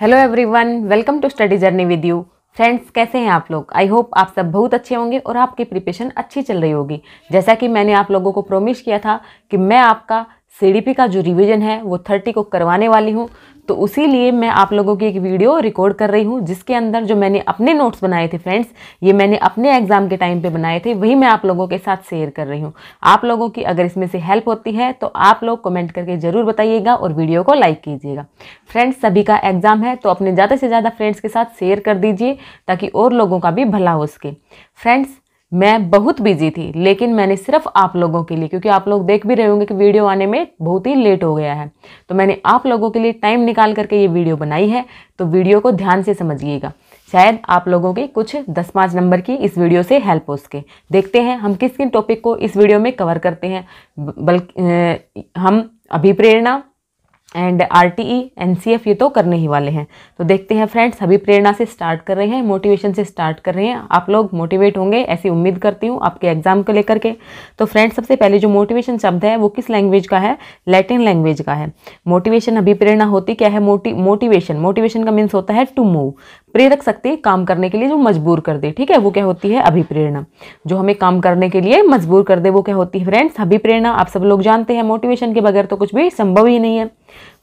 hello everyone welcome to study journey with you friends कैसे हैं आप लोग आई होप आप सब बहुत अच्छे होंगे और आपकी प्रिपरेशन अच्छी चल रही होगी जैसा कि मैंने आप लोगों को प्रोमिस किया था कि मैं आपका सी का जो रिविज़न है वो थर्टी को करवाने वाली हूँ तो उसी लिए मैं आप लोगों की एक वीडियो रिकॉर्ड कर रही हूँ जिसके अंदर जो मैंने अपने नोट्स बनाए थे फ्रेंड्स ये मैंने अपने एग्ज़ाम के टाइम पे बनाए थे वही मैं आप लोगों के साथ शेयर कर रही हूँ आप लोगों की अगर इसमें से हेल्प होती है तो आप लोग कमेंट करके ज़रूर बताइएगा और वीडियो को लाइक कीजिएगा फ्रेंड्स सभी का एग्ज़ाम है तो अपने ज़्यादा से ज़्यादा फ्रेंड्स के साथ शेयर कर दीजिए ताकि और लोगों का भी भला हो सके फ्रेंड्स मैं बहुत बिजी थी लेकिन मैंने सिर्फ आप लोगों के लिए क्योंकि आप लोग देख भी रहे होंगे कि वीडियो आने में बहुत ही लेट हो गया है तो मैंने आप लोगों के लिए टाइम निकाल करके ये वीडियो बनाई है तो वीडियो को ध्यान से समझिएगा शायद आप लोगों के कुछ दस पाँच नंबर की इस वीडियो से हेल्प हो सके देखते हैं हम किस किन टॉपिक को इस वीडियो में कवर करते हैं बल्कि हम अभिप्रेरणा and R T E N C F ये तो करने ही वाले हैं तो देखते हैं फ्रेंड्स अभी प्रेरणा से स्टार्ट कर रहे हैं मोटिवेशन से स्टार्ट कर रहे हैं आप लोग मोटिवेट होंगे ऐसी उम्मीद करती हूँ आपके एग्जाम को लेकर के तो फ्रेंड्स सबसे पहले जो मोटिवेशन शब्द है वो किस लैंग्वेज का है लैटिन लैंग्वेज का है मोटिवेशन अभी प्रेरणा होती क्या है मोटिवेशन मोटिवेशन का मीन्स होता है टू मूव प्रेरक शक्ति काम करने के लिए जो मजबूर कर दे ठीक है वो क्या होती है अभिप्रेरणा जो हमें काम करने के लिए मजबूर कर दे वो क्या होती है फ्रेंड्स अभिप्रेरणा आप सब लोग जानते हैं मोटिवेशन के बगैर तो कुछ भी संभव ही नहीं है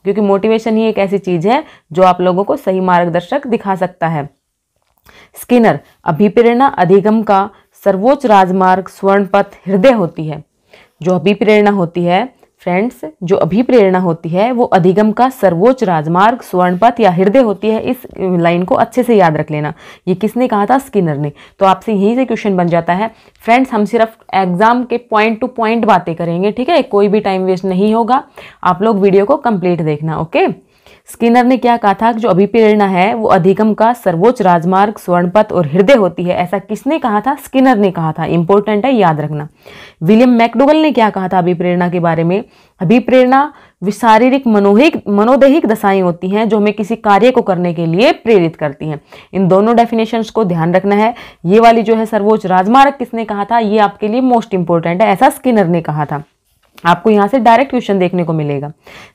क्योंकि मोटिवेशन ही एक ऐसी चीज़ है जो आप लोगों को सही मार्गदर्शक दिखा सकता है स्किनर अभिप्रेरणा अधिगम का सर्वोच्च राजमार्ग स्वर्ण पथ हृदय होती है जो अभिप्रेरणा होती है फ्रेंड्स जो अभिप्रेरणा होती है वो अधिगम का सर्वोच्च राजमार्ग स्वर्णपथ या हृदय होती है इस लाइन को अच्छे से याद रख लेना ये किसने कहा था स्किनर ने तो आपसे यहीं से क्वेश्चन बन जाता है फ्रेंड्स हम सिर्फ एग्जाम के पॉइंट टू पॉइंट बातें करेंगे ठीक है कोई भी टाइम वेस्ट नहीं होगा आप लोग वीडियो को कंप्लीट देखना ओके स्किनर ने क्या कहा था कि जो अभिप्रेरणा है वो अधिगम का सर्वोच्च राजमार्ग स्वर्णपथ और हृदय होती है ऐसा किसने कहा था स्किनर ने कहा था इंपॉर्टेंट है याद रखना विलियम मैकडोगल ने क्या कहा था अभिप्रेरणा के बारे में अभिप्रेरणा शारीरिक मनोहिक मनोदेहिक दशाएं होती हैं जो हमें किसी कार्य को करने के लिए प्रेरित करती हैं इन दोनों डेफिनेशन को ध्यान रखना है ये वाली जो है सर्वोच्च राजमार्ग किसने कहा था ये आपके लिए मोस्ट इंपॉर्टेंट है ऐसा स्किनर ने कहा था आपको यहाँ से डायरेक्ट क्वेश्चन देखने को मिलेगा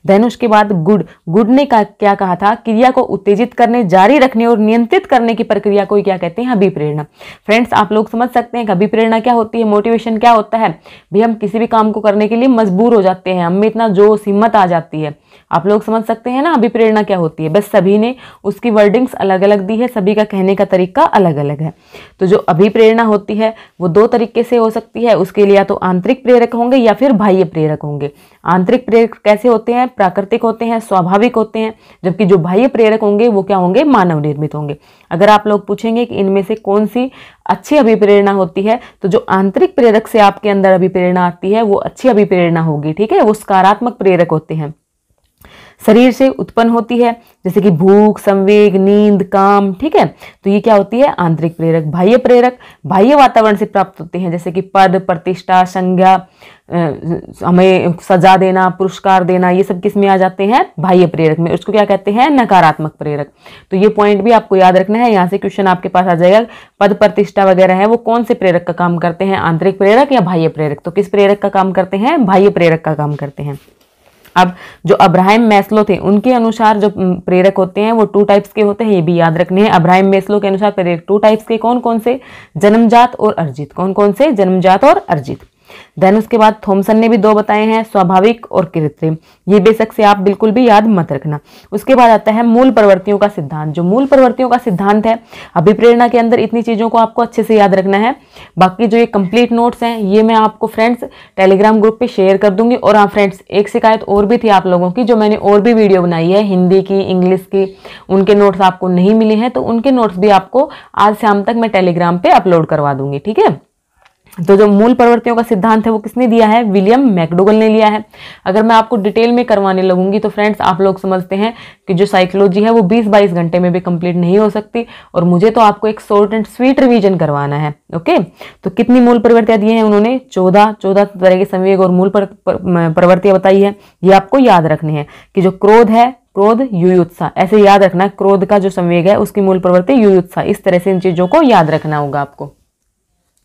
देन उसके बाद गुड गुड ने का, क्या कहा था क्रिया को उत्तेजित करने जारी रखने और नियंत्रित करने की प्रक्रिया को क्या कहते हैं अभिप्रेरणा फ्रेंड्स आप लोग समझ सकते हैं कि अभिप्रेरणा क्या होती है मोटिवेशन क्या होता है भी हम किसी भी काम को करने के लिए मजबूर हो जाते हैं हमें इतना जोश हिम्मत आ जाती है आप लोग समझ सकते हैं ना अभिप्रेरणा क्या होती है बस सभी ने उसकी वर्डिंग्स अलग अलग दी है सभी का कहने का तरीका अलग अलग है तो जो अभिप्रेरणा होती है वो दो तरीके से हो सकती है उसके लिए या तो आंतरिक प्रेरक होंगे या फिर बाह्य प्रेरक होंगे आंतरिक प्रेरक कैसे होते हैं प्राकृतिक होते हैं स्वाभाविक होते हैं जबकि जो बाह्य प्रेरक होंगे वो क्या होंगे मानव निर्मित होंगे अगर आप लोग पूछेंगे कि इनमें से कौन सी अच्छी अभिप्रेरणा होती है तो जो आंतरिक प्रेरक से आपके अंदर अभिप्रेरणा आती है वो अच्छी अभिप्रेरणा होगी ठीक है वो सकारात्मक प्रेरक होते हैं शरीर से उत्पन्न होती है जैसे कि भूख संवेग नींद काम ठीक है तो ये क्या होती है आंतरिक प्रेरक बाह्य प्रेरक बाह्य वातावरण से प्राप्त होते हैं जैसे कि पद प्रतिष्ठा संज्ञा हमें सजा देना पुरस्कार देना ये सब किस में आ जाते हैं बाह्य प्रेरक में उसको क्या कहते हैं नकारात्मक प्रेरक तो ये पॉइंट भी आपको याद रखना है यहाँ से क्वेश्चन आपके पास आ जाएगा पद प्रतिष्ठा वगैरह है वो कौन से प्रेरक का काम करते हैं आंतरिक प्रेरक या बाह्य प्रेरक तो किस प्रेरक का काम करते हैं बाह्य प्रेरक का काम करते हैं अब जो अब्राहम मैस्लो थे उनके अनुसार जो प्रेरक होते हैं वो टू टाइप्स के होते हैं ये भी याद रखने हैं अब्राहम मैस्लो के अनुसार प्रेरक टू टाइप्स के कौन कौन से जन्मजात और अर्जित कौन कौन से जन्मजात और अर्जित देन उसके बाद थॉमसन ने भी दो बताए हैं स्वाभाविक और कृत्रिम ये बेशक से आप बिल्कुल भी याद मत रखना उसके बाद आता है मूल प्रवृत्तियों का सिद्धांत जो मूल प्रवृत्तियों का सिद्धांत है अभिप्रेरणा के अंदर इतनी चीज़ों को आपको अच्छे से याद रखना है बाकी जो ये कंप्लीट नोट्स हैं ये मैं आपको फ्रेंड्स टेलीग्राम ग्रुप पर शेयर कर दूंगी और हाँ फ्रेंड्स एक शिकायत और भी थी आप लोगों की जो मैंने और भी वीडियो बनाई है हिंदी की इंग्लिश की उनके नोट्स आपको नहीं मिले हैं तो उनके नोट्स भी आपको आज शाम तक मैं टेलीग्राम पर अपलोड करवा दूंगी ठीक है तो जो मूल प्रवृत्तियों का सिद्धांत है वो किसने दिया है विलियम मैकडोगल ने लिया है अगर मैं आपको डिटेल में करवाने लगूंगी तो फ्रेंड्स आप लोग समझते हैं कि जो साइकोलॉजी है वो 20-22 घंटे में भी कंप्लीट नहीं हो सकती और मुझे तो आपको एक शॉर्ट एंड स्वीट रिवीजन करवाना है ओके तो कितनी मूल प्रवृत्तियां दी हैं उन्होंने चौदह चौदह तरह के संवेग और मूल प्रवृत्तियां बताई है ये आपको याद रखनी है कि जो क्रोध है क्रोध युयुत्सा ऐसे याद रखना क्रोध का जो संवेग है उसकी मूल प्रवृत्ति युयुत्सा इस तरह से इन चीज़ों को याद रखना होगा आपको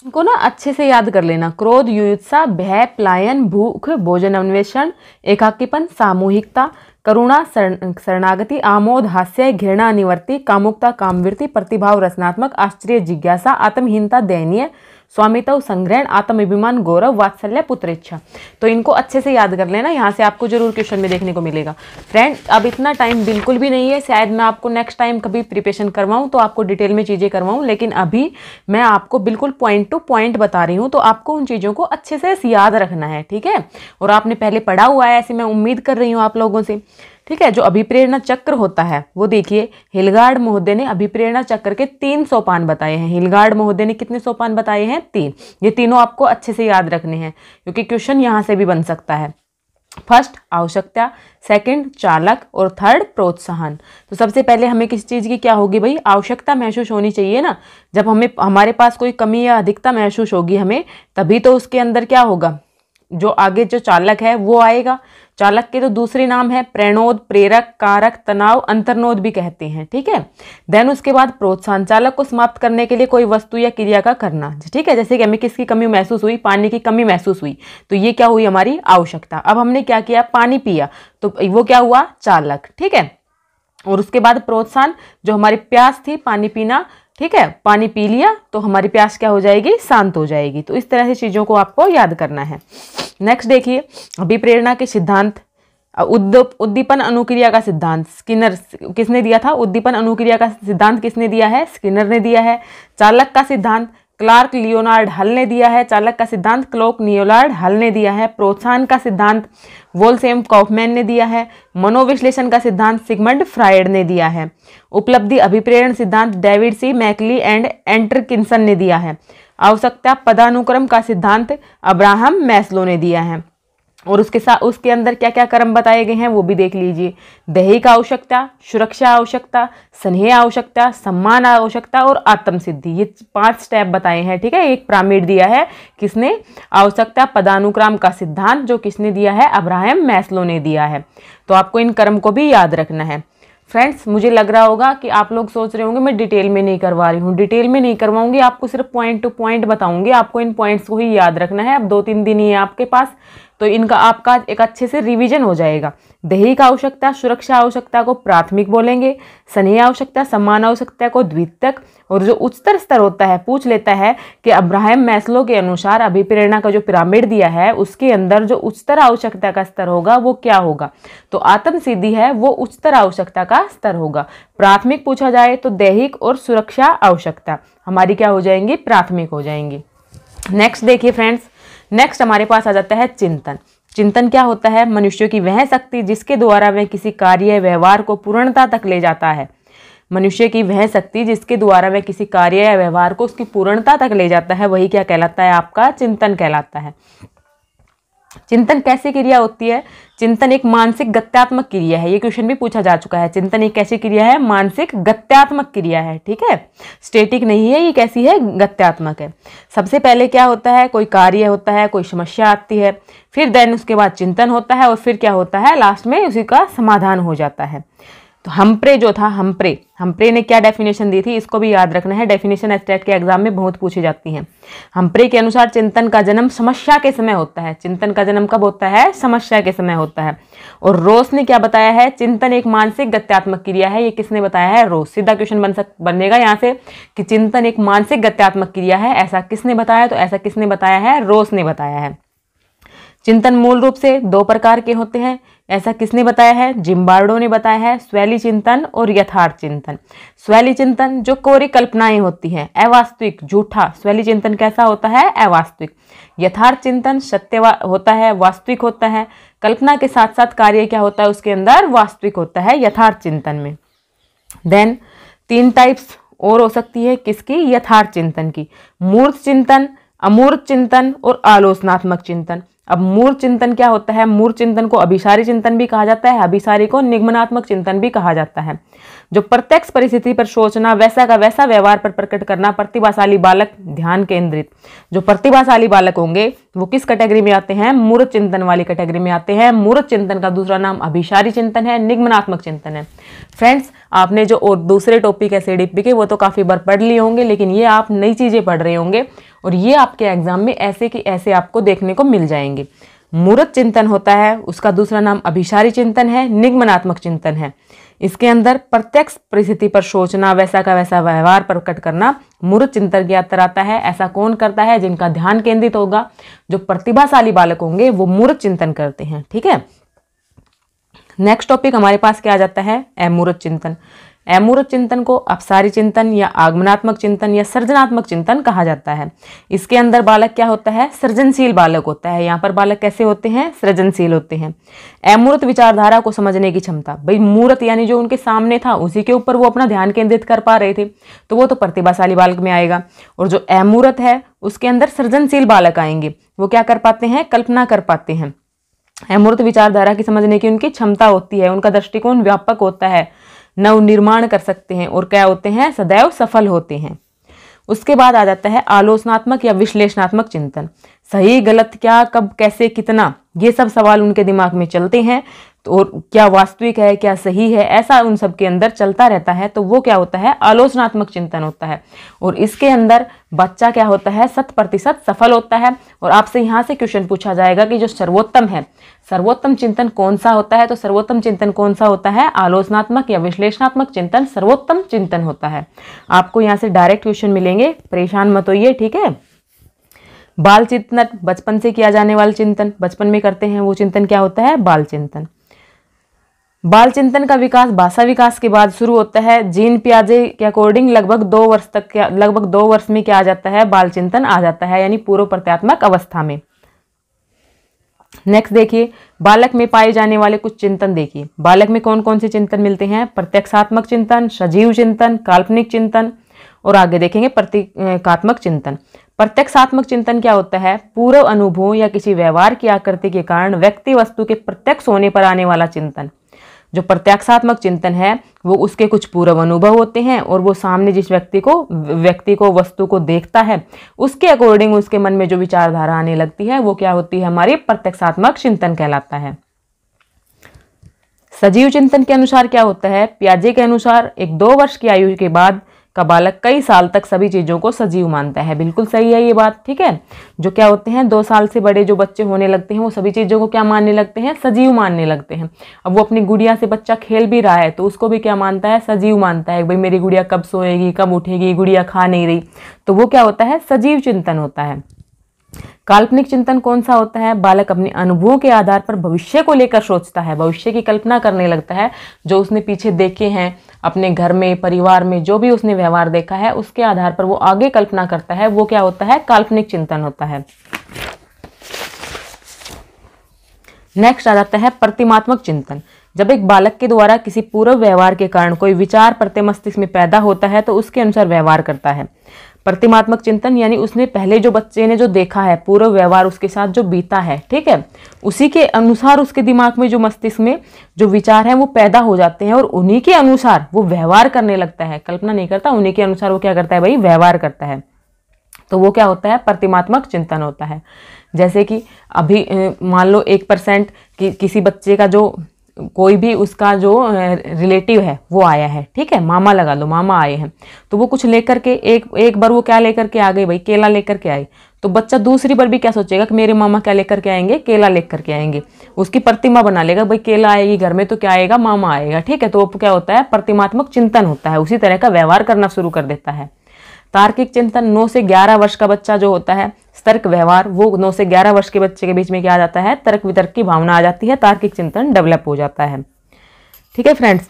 इनको ना अच्छे से याद कर लेना क्रोध युयुत्सा भय प्लायन भूख भोजन अन्वेषण एकाकीपन सामूहिकता करुणा शरण शरणागति आमोद हास्य घृणा निवर्ति कामुकता कामवृत्ति प्रतिभाव रचनात्मक आश्चर्य जिज्ञासा आत्महीनता दयनीय स्वामित्व संग्रहण आत्माभिमान गौरव वात्सल्य पुत्र इच्छा तो इनको अच्छे से याद कर लेना यहाँ से आपको जरूर क्वेश्चन में देखने को मिलेगा फ्रेंड अब इतना टाइम बिल्कुल भी नहीं है शायद मैं आपको नेक्स्ट टाइम कभी प्रिपेशन करवाऊँ तो आपको डिटेल में चीज़ें करवाऊँ लेकिन अभी मैं आपको बिल्कुल पॉइंट टू पॉइंट बता रही हूँ तो आपको उन चीज़ों को अच्छे से याद रखना है ठीक है और आपने पहले पढ़ा हुआ है ऐसे मैं उम्मीद कर रही हूँ आप लोगों से ठीक है जो अभिप्रेरणा चक्र होता है वो देखिए हिलगार्ड महोदय ने अभिप्रेरणा चक्र के तीन सोपान बताए हैं हिलगार्ड महोदय ने कितने सोपान बताए हैं तीन ये तीनों आपको अच्छे से याद रखने हैं क्योंकि क्वेश्चन यहाँ से भी बन सकता है फर्स्ट आवश्यकता सेकंड चालक और थर्ड प्रोत्साहन तो सबसे पहले हमें किस चीज़ की क्या होगी भाई आवश्यकता महसूस होनी चाहिए ना जब हमें हमारे पास कोई कमी या अधिकता महसूस होगी हमें तभी तो उसके अंदर क्या होगा जो आगे जो चालक है वो आएगा चालक के तो दूसरे नाम है प्रणोद प्रेरक कारक तनाव अंतर्नोद भी कहते हैं ठीक है देन उसके बाद प्रोत्साहन चालक को समाप्त करने के लिए कोई वस्तु या क्रिया का करना ठीक है जैसे कि हमें किसकी कमी महसूस हुई पानी की कमी महसूस हुई तो ये क्या हुई हमारी आवश्यकता अब हमने क्या किया पानी पिया तो वो क्या हुआ चालक ठीक है और उसके बाद प्रोत्साहन जो हमारी प्यास थी पानी पीना ठीक है पानी पी लिया तो हमारी प्यास क्या हो जाएगी शांत हो जाएगी तो इस तरह से चीज़ों को आपको याद करना है नेक्स्ट देखिए अभिप्रेरणा के सिद्धांत उद्दीपन अनुक्रिया का सिद्धांत स्किनर किसने दिया था उद्दीपन अनुक्रिया का सिद्धांत किसने दिया है स्किनर ने दिया है चालक का सिद्धांत क्लार्क लियोनार्ड हल ने दिया है चालक का सिद्धांत क्लोक नियोलार्ड हल ने दिया है प्रोत्साहन का सिद्धांत वोल्सेम कॉफमैन ने दिया है मनोविश्लेषण का सिद्धांत सिगमंड फ्रायड ने दिया है उपलब्धि अभिप्रेरण सिद्धांत डेविड सी मैकली एंड एंटरकिंसन ने दिया है आवश्यकता पदानुक्रम का सिद्धांत अब्राहम मैस्लो ने दिया है और उसके साथ उसके अंदर क्या क्या कर्म बताए गए हैं वो भी देख लीजिए का आवश्यकता सुरक्षा आवश्यकता स्नेह आवश्यकता सम्मान आवश्यकता और आत्म सिद्धि ये पांच स्टेप बताए हैं ठीक है एक प्रामिड दिया है किसने आवश्यकता पदानुक्रम का सिद्धांत जो किसने दिया है अब्राहम मैस्लो ने दिया है तो आपको इन कर्म को भी याद रखना है फ्रेंड्स मुझे लग रहा होगा कि आप लोग सोच रहे होंगे मैं डिटेल में नहीं करवा रही हूँ डिटेल में नहीं करवाऊंगी आपको सिर्फ पॉइंट टू पॉइंट बताऊंगी आपको इन पॉइंट्स को ही याद रखना है अब दो तीन दिन ही है आपके पास तो इनका आपका एक अच्छे से रिवीजन हो जाएगा दैहिक आवश्यकता सुरक्षा आवश्यकता को प्राथमिक बोलेंगे स्नेह आवश्यकता सम्मान आवश्यकता को द्वितीयक और जो उच्चतर स्तर होता है पूछ लेता है कि अब्राहम मैस्लो के अनुसार अभिप्रेरणा का जो पिरामिड दिया है उसके अंदर जो उच्चतर आवश्यकता का स्तर होगा वो क्या होगा तो आत्म सिद्धि है वो उच्चतर आवश्यकता का स्तर होगा प्राथमिक पूछा जाए तो दैहिक और सुरक्षा आवश्यकता हमारी क्या हो जाएंगी प्राथमिक हो जाएंगी नेक्स्ट देखिए फ्रेंड्स नेक्स्ट हमारे पास आ जाता है चिंतन चिंतन क्या होता है मनुष्य की वह शक्ति जिसके द्वारा वह किसी कार्य व्यवहार को पूर्णता तक ले जाता है मनुष्य की वह शक्ति जिसके द्वारा वह किसी कार्य या व्यवहार को उसकी पूर्णता तक ले जाता है वही क्या कहलाता है आपका चिंतन कहलाता है चिंतन कैसी क्रिया होती है चिंतन एक मानसिक गत्यात्मक क्रिया है ये क्वेश्चन भी पूछा जा चुका है चिंतन एक कैसी क्रिया है मानसिक गत्यात्मक क्रिया है ठीक है स्टेटिक नहीं है ये कैसी है गत्यात्मक है सबसे पहले क्या होता है कोई कार्य होता है कोई समस्या आती है फिर देन उसके बाद चिंतन होता है और फिर क्या होता है लास्ट में उसी का समाधान हो जाता है तो हम्प्रे जो था हम्प्रे हम्प्रे ने क्या डेफिनेशन दी थी इसको भी याद रखना है डेफिनेशन एस्टेट के एग्जाम में बहुत पूछी जाती हैं हम्प्रे के अनुसार चिंतन का जन्म समस्या के समय होता है चिंतन का जन्म कब होता है समस्या के समय होता है और रोस ने क्या बताया है चिंतन एक मानसिक गत्यात्मक क्रिया है ये किसने बताया है रोस सीधा क्वेश्चन बन सक बनेगा यहाँ से कि चिंतन एक मानसिक गत्यात्मक क्रिया है ऐसा किसने बताया तो ऐसा किसने बताया है रोस ने बताया है चिंतन मूल रूप से दो प्रकार के होते हैं ऐसा किसने बताया है जिम्बार्डो ने बताया है स्वैली चिंतन और यथार्थ चिंतन स्वैली चिंतन जो कोरी कल्पनाएं होती हैं अवास्तविक झूठा स्वैली चिंतन कैसा होता है अवास्तविक यथार्थ चिंतन सत्य होता है वास्तविक होता है कल्पना के साथ साथ कार्य क्या होता है उसके अंदर वास्तविक होता है यथार्थ चिंतन में देन तीन टाइप्स और हो सकती है किसकी यथार्थ चिंतन की मूर्त चिंतन अमूर्त चिंतन और आलोचनात्मक चिंतन अब मूल चिंतन क्या होता है मूल चिंतन को अभिसारी चिंतन भी कहा जाता है अभिसारी को निगमनात्मक चिंतन भी कहा जाता है जो प्रत्यक्ष परिस्थिति पर सोचना वैसा का वैसा व्यवहार पर प्रकट करना प्रतिभाशाली बालक ध्यान केंद्रित जो प्रतिभाशाली बालक होंगे वो किस कैटेगरी में आते हैं मूर्त चिंतन वाली कैटेगरी में आते हैं मूर्त चिंतन का दूसरा नाम अभिशारी चिंतन है निगमनात्मक चिंतन है फ्रेंड्स आपने जो और दूसरे टॉपिक है सी के वो तो काफ़ी बार पढ़ लिए होंगे लेकिन ये आप नई चीज़ें पढ़ रहे होंगे और ये आपके एग्जाम में ऐसे कि ऐसे आपको देखने को मिल जाएंगे मूर्त चिंतन होता है उसका दूसरा नाम अभिशारी चिंतन है निगमनात्मक चिंतन है इसके अंदर प्रत्यक्ष परिस्थिति पर सोचना वैसा का वैसा व्यवहार प्रकट करना मूर्त चिंतन के अंतर आता है ऐसा कौन करता है जिनका ध्यान केंद्रित होगा जो प्रतिभाशाली बालक होंगे वो मूर्त चिंतन करते हैं ठीक है नेक्स्ट टॉपिक हमारे पास क्या आ जाता है अमूर्त चिंतन अमूर्त चिंतन को अपसारी चिंतन या आगमनात्मक चिंतन या सृजनात्मक चिंतन कहा जाता है इसके अंदर बालक क्या होता है सृजनशील बालक होता है यहाँ पर बालक कैसे होते हैं सृजनशील होते हैं अमूर्त विचारधारा को समझने की क्षमता भाई मूर्त यानी जो उनके सामने था उसी के ऊपर वो अपना ध्यान केंद्रित कर पा रहे थे तो वो तो प्रतिभाशाली बालक में आएगा और जो अमूर्त है उसके अंदर सृजनशील बालक आएंगे वो क्या कर पाते हैं कल्पना कर पाते हैं अमूर्त विचारधारा की समझने की उनकी क्षमता होती है उनका दृष्टिकोण व्यापक होता है नवनिर्माण कर सकते हैं और क्या होते हैं सदैव सफल होते हैं उसके बाद आ जाता है आलोचनात्मक या विश्लेषणात्मक चिंतन सही गलत क्या कब कैसे कितना ये सब सवाल उनके दिमाग में चलते हैं तो और क्या वास्तविक है क्या सही है ऐसा उन सब के अंदर चलता रहता है तो वो क्या होता है आलोचनात्मक चिंतन होता है और इसके अंदर बच्चा क्या होता है शत प्रतिशत सफल होता है और आपसे यहाँ से क्वेश्चन पूछा जाएगा कि जो सर्वोत्तम है सर्वोत्तम चिंतन कौन सा होता है तो सर्वोत्तम चिंतन कौन सा होता है आलोचनात्मक या विश्लेषणात्मक चिंतन सर्वोत्तम चिंतन होता है आपको यहाँ से डायरेक्ट क्वेश्चन मिलेंगे परेशान मत होइए ठीक है बाल चिंतन बचपन से किया जाने वाला चिंतन बचपन में करते हैं वो चिंतन क्या होता है बाल चिंतन बाल चिंतन का विकास भाषा विकास के बाद शुरू होता है जीन प्याजे के अकॉर्डिंग लगभग दो वर्ष तक लगभग दो वर्ष में क्या आ जाता है बाल चिंतन आ जाता है यानी पूर्व प्रत्यात्मक अवस्था में नेक्स्ट देखिए बालक में पाए जाने वाले कुछ चिंतन देखिए बालक में कौन कौन से चिंतन मिलते हैं प्रत्यक्षात्मक चिंतन सजीव चिंतन काल्पनिक चिंतन और आगे देखेंगे प्रतीकात्मक चिंतन प्रत्यक्षात्मक चिंतन क्या होता है पूर्व अनुभव या किसी व्यवहार की आकृति के कारण व्यक्ति वस्तु के प्रत्यक्ष होने पर आने वाला चिंतन जो प्रत्यक्षात्मक चिंतन है वो उसके कुछ पूर्व अनुभव होते हैं और वो सामने जिस व्यक्ति को व्यक्ति को वस्तु को देखता है उसके अकॉर्डिंग उसके मन में जो विचारधारा आने लगती है वो क्या होती है हमारी प्रत्यक्षात्मक चिंतन कहलाता है सजीव चिंतन के अनुसार क्या होता है प्याजे के अनुसार एक दो वर्ष की आयु के बाद का बालक कई साल तक सभी चीज़ों को सजीव मानता है बिल्कुल सही है ये बात ठीक है जो क्या होते हैं दो साल से बड़े जो बच्चे होने लगते हैं वो सभी चीज़ों को क्या मानने लगते हैं सजीव मानने लगते हैं अब वो अपनी गुड़िया से बच्चा खेल भी रहा है तो उसको भी क्या मानता है सजीव मानता है भाई मेरी गुड़िया कब सोएगी कब उठेगी गुड़िया खा नहीं रही तो वो क्या होता है सजीव चिंतन होता है काल्पनिक चिंतन कौन सा होता है बालक अपने अनुभवों के आधार पर भविष्य को लेकर सोचता है भविष्य की कल्पना करने लगता है जो उसने पीछे देखे हैं अपने घर में परिवार में जो भी उसने व्यवहार देखा है उसके आधार पर वो आगे कल्पना करता है वो क्या होता है काल्पनिक चिंतन होता है नेक्स्ट आ जाता है प्रतिमात्मक चिंतन जब एक बालक के द्वारा किसी पूर्व व्यवहार के कारण कोई विचार प्रतिमस्तिष्क में पैदा होता है तो उसके अनुसार व्यवहार करता है प्रतिमात्मक चिंतन यानी उसने पहले जो बच्चे ने जो देखा है पूर्व व्यवहार उसके साथ जो बीता है ठीक है उसी के अनुसार उसके दिमाग में जो मस्तिष्क में जो विचार हैं वो पैदा हो जाते हैं और उन्हीं के अनुसार वो व्यवहार करने लगता है कल्पना नहीं करता उन्हीं के अनुसार वो क्या करता है भाई व्यवहार करता है तो वो क्या होता है प्रतिमात्मक चिंतन होता है जैसे कि अभी मान लो एक परसेंट कि, किसी बच्चे का जो कोई भी उसका जो रिलेटिव है वो आया है ठीक है मामा लगा लो मामा आए हैं तो वो कुछ लेकर के एक एक बार वो क्या लेकर के आ गई भाई केला लेकर के आई तो बच्चा दूसरी बार भी क्या सोचेगा कि मेरे मामा क्या लेकर के आएंगे केला लेकर के आएंगे उसकी प्रतिमा बना लेगा भाई केला आएगी घर में तो क्या आएगा मामा आएगा ठीक है तो वो क्या होता है प्रतिमात्मक चिंतन होता है उसी तरह का व्यवहार करना शुरू कर देता है तार्किक चिंतन नौ से ग्यारह वर्ष का बच्चा जो होता है तर्क व्यवहार वो नौ से ग्यारह वर्ष के बच्चे के बीच में क्या आ जाता है तर्क वितर्क की भावना आ जाती है तार्किक चिंतन डेवलप हो जाता है ठीक है फ्रेंड्स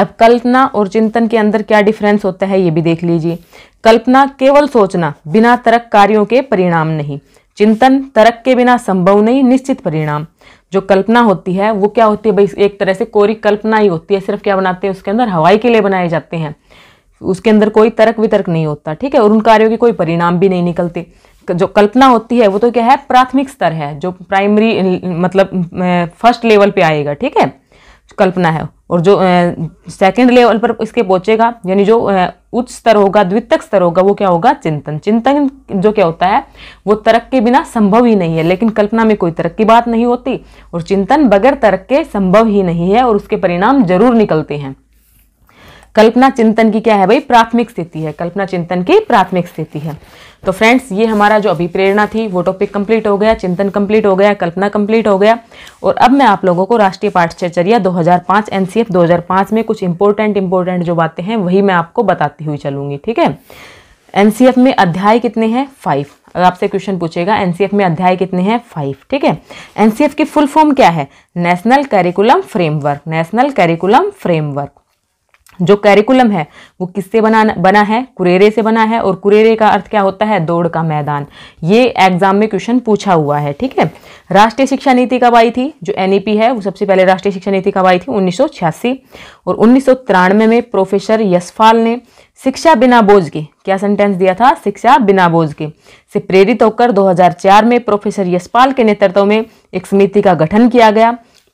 अब कल्पना और चिंतन के अंदर क्या डिफरेंस होता है ये भी देख लीजिए कल्पना केवल सोचना बिना तर्क कार्यों के परिणाम नहीं चिंतन तर्क के बिना संभव नहीं निश्चित परिणाम जो कल्पना होती है वो क्या होती है भाई एक तरह से कोरी कल्पना ही होती है सिर्फ क्या बनाते हैं उसके अंदर हवाई के लिए बनाए जाते हैं उसके अंदर कोई तर्क वितर्क नहीं होता ठीक है और उन कार्यों के कोई परिणाम भी नहीं निकलते जो कल्पना होती है वो तो क्या है प्राथमिक स्तर है जो प्राइमरी मतलब फर्स्ट लेवल पे आएगा ठीक है कल्पना है और जो सेकंड लेवल पर इसके पहुंचेगा यानी जो उच्च स्तर होगा द्वितीय स्तर होगा वो क्या होगा चिंतन चिंतन जो क्या होता है वो तर्क के बिना संभव ही नहीं है लेकिन कल्पना में कोई तर्क की बात नहीं होती और चिंतन बगैर तर्क के संभव ही नहीं है और उसके परिणाम जरूर निकलते हैं कल्पना चिंतन की क्या है भाई प्राथमिक स्थिति है कल्पना चिंतन की प्राथमिक स्थिति है तो फ्रेंड्स ये हमारा जो अभिप्रेरणा थी वो टॉपिक कंप्लीट हो गया चिंतन कंप्लीट हो गया कल्पना कंप्लीट हो गया और अब मैं आप लोगों को राष्ट्रीय पाठ्यचर्या 2005 एनसीएफ 2005 में कुछ इंपॉर्टेंट इंपॉर्टेंट जो बातें हैं वही मैं आपको बताती हुई चलूँगी ठीक है एनसीएफ में अध्याय कितने हैं फाइव अगर आपसे क्वेश्चन पूछेगा एनसीएफ में अध्याय कितने हैं फाइव ठीक है एनसीएफ की फुल फॉर्म क्या है national curriculum framework national curriculum framework जो कैरिकुलम है वो किससे बना बना है कुरेरे से बना है और कुरेरे का अर्थ क्या होता है दौड़ का मैदान ये एग्जाम में क्वेश्चन पूछा हुआ है ठीक है राष्ट्रीय शिक्षा नीति कब आई थी जो एन e है वो सबसे पहले राष्ट्रीय शिक्षा नीति कब आई थी उन्नीस और उन्नीस में प्रोफेसर यशपाल ने शिक्षा बिना बोझ के क्या सेंटेंस दिया था शिक्षा बिना बोझ के से प्रेरित होकर 2004 में प्रोफेसर यशपाल के नेतृत्व में एक समिति का गठन किया गया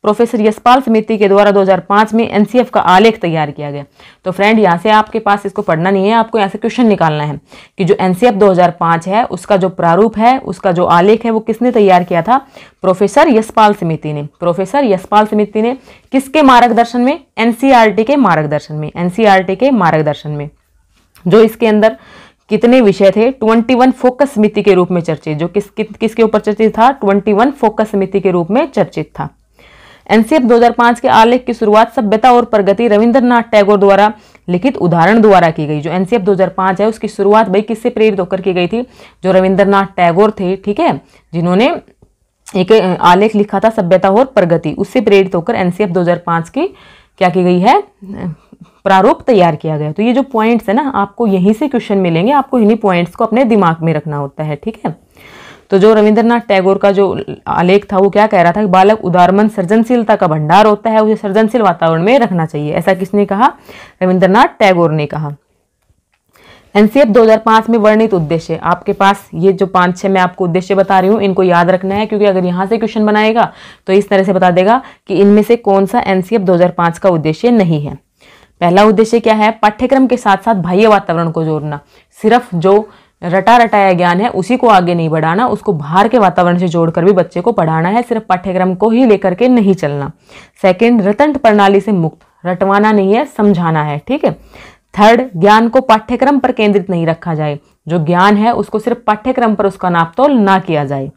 प्रोफेसर यशपाल समिति के द्वारा 2005 में एनसीएफ का आलेख तैयार किया गया तो फ्रेंड यहाँ से आपके पास इसको पढ़ना नहीं है आपको यहाँ से क्वेश्चन निकालना है कि जो एनसीएफ 2005 है उसका जो प्रारूप है उसका जो आलेख है वो किसने तैयार किया था प्रोफेसर यशपाल समिति ने प्रोफेसर यशपाल समिति ने किसके मार्गदर्शन में एन के मार्गदर्शन में एन के मार्गदर्शन में जो इसके अंदर कितने विषय थे 21 फोकस समिति के रूप में चर्चित जो किस कि, किसके ऊपर चर्चित था 21 फोकस समिति के रूप में चर्चित था एनसीएफ 2005 के आलेख की शुरुआत सभ्यता और प्रगति रविंद्रनाथ टैगोर द्वारा लिखित उदाहरण द्वारा की गई जो एनसीएफ 2005 है उसकी शुरुआत भाई किससे प्रेरित होकर की गई थी जो रविंद्रनाथ टैगोर थे ठीक है जिन्होंने एक आलेख लिखा था सभ्यता और प्रगति उससे प्रेरित होकर एनसीएफ दो की क्या की गई है प्रारूप तैयार किया गया तो ये जो पॉइंट्स है ना आपको यहीं से क्वेश्चन मिलेंगे आपको इन्हीं पॉइंट्स को अपने दिमाग में रखना होता है ठीक है तो जो रविंद्रनाथ टैगोर का जो आलेख था वो क्या कह रहा था कि बालक उदारमन सृजनशीलता सर्जनशीलता का भंडार होता है उसे सृजनशील वातावरण में रखना चाहिए ऐसा किसने कहा रविंद्रनाथ टैगोर ने कहा एनसीएफ 2005 में वर्णित उद्देश्य आपके पास ये जो पांच छह मैं आपको उद्देश्य बता रही हूँ इनको याद रखना है क्योंकि अगर यहाँ से क्वेश्चन बनाएगा तो इस तरह से बता देगा कि इनमें से कौन सा एनसीएफ 2005 का उद्देश्य नहीं है पहला उद्देश्य क्या है पाठ्यक्रम के साथ साथ बाह्य वातावरण को जोड़ना सिर्फ जो रटा रटाया ज्ञान है उसी को आगे नहीं बढ़ाना उसको बाहर के वातावरण से जोड़कर भी बच्चे को पढ़ाना है सिर्फ पाठ्यक्रम को ही लेकर के नहीं चलना सेकंड रतन प्रणाली से मुक्त रटवाना नहीं है समझाना है ठीक है थर्ड ज्ञान को पाठ्यक्रम पर केंद्रित नहीं रखा जाए जो ज्ञान है उसको सिर्फ पाठ्यक्रम पर उसका नाप ना किया जाए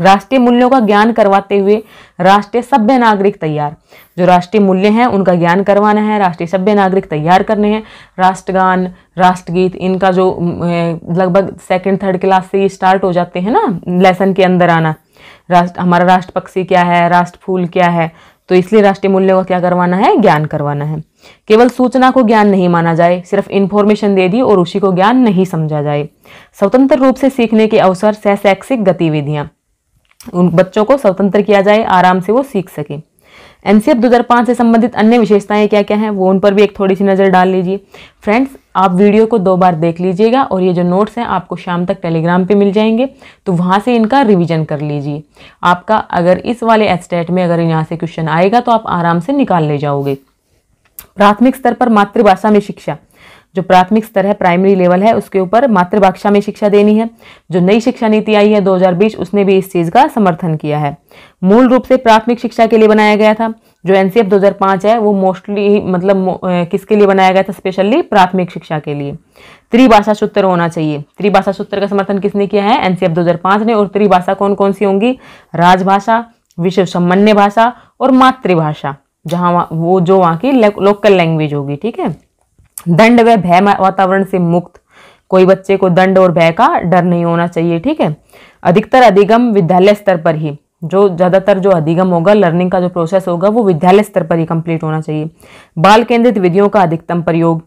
राष्ट्रीय मूल्यों का ज्ञान करवाते हुए राष्ट्रीय सभ्य नागरिक तैयार जो राष्ट्रीय मूल्य हैं उनका ज्ञान करवाना है राष्ट्रीय सभ्य नागरिक तैयार करने हैं राष्ट्रगान राष्ट्रगीत इनका जो लगभग सेकंड थर्ड क्लास से ही स्टार्ट हो जाते हैं ना लेसन के अंदर आना राष्ट्र हमारा राष्ट्र पक्षी क्या है राष्ट्र फूल क्या है तो इसलिए राष्ट्रीय मूल्यों का क्या करवाना है ज्ञान करवाना है केवल सूचना को ज्ञान नहीं माना जाए सिर्फ इन्फॉर्मेशन दे दी और उसी को ज्ञान नहीं समझा जाए स्वतंत्र रूप से सीखने के अवसर शैक्षिक गतिविधियाँ उन बच्चों को स्वतंत्र किया जाए आराम से वो सीख सकें एनसीएफ 2005 से संबंधित अन्य विशेषताएं क्या क्या हैं वो उन पर भी एक थोड़ी सी नज़र डाल लीजिए फ्रेंड्स आप वीडियो को दो बार देख लीजिएगा और ये जो नोट्स हैं आपको शाम तक टेलीग्राम पे मिल जाएंगे तो वहाँ से इनका रिवीजन कर लीजिए आपका अगर इस वाले एस्टेट में अगर यहाँ से क्वेश्चन आएगा तो आप आराम से निकाल ले जाओगे प्राथमिक स्तर पर मातृभाषा में शिक्षा जो प्राथमिक स्तर है प्राइमरी लेवल है उसके ऊपर मातृभाषा में शिक्षा देनी है जो नई शिक्षा नीति आई है 2020 उसने भी इस चीज़ का समर्थन किया है मूल रूप से प्राथमिक शिक्षा के लिए बनाया गया था जो एन 2005 है वो मोस्टली मतलब किसके लिए बनाया गया था स्पेशली प्राथमिक शिक्षा के लिए त्रिभाषा सूत्र होना चाहिए त्रिभाषा सूत्र का समर्थन किसने किया है एन 2005 ने और त्रिभाषा कौन कौन सी होंगी राजभाषा विश्व सम्मान्य भाषा और मातृभाषा जहाँ वो जो वहाँ की लोकल लैंग्वेज होगी ठीक है दंड व भय वातावरण से मुक्त कोई बच्चे को दंड और भय का डर नहीं होना चाहिए ठीक है अधिकतर अधिगम विद्यालय स्तर पर ही जो ज़्यादातर जो अधिगम होगा लर्निंग का जो प्रोसेस होगा वो विद्यालय स्तर पर ही कंप्लीट होना चाहिए बाल केंद्रित विधियों का अधिकतम प्रयोग